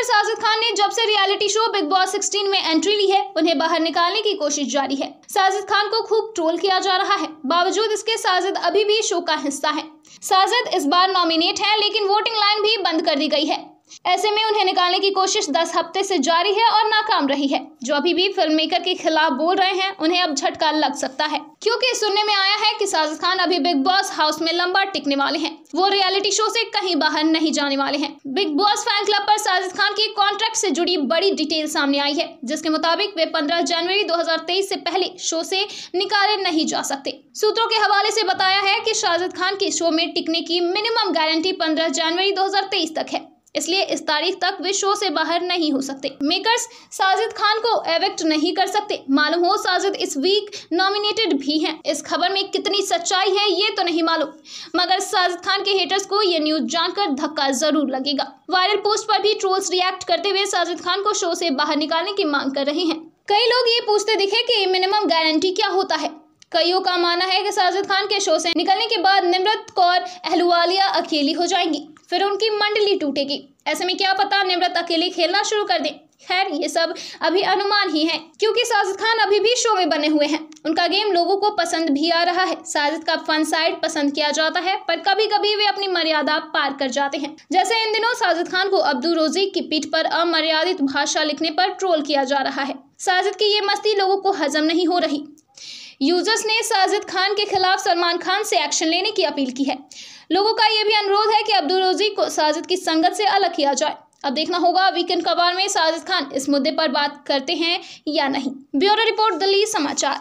अदाकार साजिद खान ने जब से रियलिटी शो बिग बॉस 16 में एंट्री ली है उन्हें बाहर निकालने की कोशिश जारी है साजिद खान को खूब ट्रोल किया जा रहा है बावजूद इसके साजिद अभी भी शो का हिस्सा है साजिद इस बार नॉमिनेट है लेकिन वोटिंग लाइन भी बंद कर दी गई है ऐसे में उन्हें निकालने की कोशिश दस हफ्ते से जारी है और नाकाम रही है जो अभी भी फिल्म मेकर के खिलाफ बोल रहे हैं उन्हें अब झटका लग सकता है क्योंकि सुनने में आया है कि साजिद खान अभी बिग बॉस हाउस में लंबा टिकने वाले हैं वो रियलिटी शो से कहीं बाहर नहीं जाने वाले हैं बिग बॉस फैन क्लब पर साजिद खान की कॉन्ट्रैक्ट से जुड़ी बड़ी डिटेल सामने आई है जिसके मुताबिक वे 15 जनवरी 2023 से पहले शो से निकाले नहीं जा सकते सूत्रों के हवाले से बताया है कि साजिद खान के शो में टिकने की मिनिमम गारंटी 15 जनवरी 2023 तक है इसलिए इस तारीख तक वे शो से बाहर नहीं हो सकते मेकर्स साजिद खान को एवेक्ट नहीं कर सकते मालूम हो साजिद इस वीक नॉमिनेटेड भी हैं इस खबर में कितनी सच्चाई है ये तो नहीं मालूम मगर साजिद खान के हेटर्स को ये न्यूज जानकर धक्का जरूर लगेगा वायरल पोस्ट पर भी ट्रोल्स रिएक्ट करते हुए साजिद खान को शो से बाहर निकालने की मांग कर रहे हैं कई लोग ये पूछते दिखे की मिनिमम गारंटी क्या होता है कईयों का मानना है कि साजिद खान के शो से निकलने के बाद निमृत कौर अहलुवालिया अकेली हो जाएंगी फिर उनकी मंडली टूटेगी ऐसे में क्या पता निम्रत अकेले खेलना शुरू कर दे खैर ये सब अभी अनुमान ही है क्योंकि साजिद खान अभी भी शो में बने हुए हैं उनका गेम लोगों को पसंद भी आ रहा है साजिद का फन साइड पसंद किया जाता है पर कभी कभी वे अपनी मर्यादा पार कर जाते हैं जैसे इन दिनों साजिद खान को अब्दुल रोजी की पीठ पर अमर्यादित भाषा लिखने पर ट्रोल किया जा रहा है साजिद की ये मस्ती लोगों को हजम नहीं हो रही यूजर्स ने साजिद खान के खिलाफ सलमान खान से एक्शन लेने की अपील की है लोगों का यह भी अनुरोध है कि अब्दुल रोजी को साजिद की संगत से अलग किया जाए अब देखना होगा वीकेंड कबार में साजिद खान इस मुद्दे पर बात करते हैं या नहीं ब्यूरो रिपोर्ट दिल्ली समाचार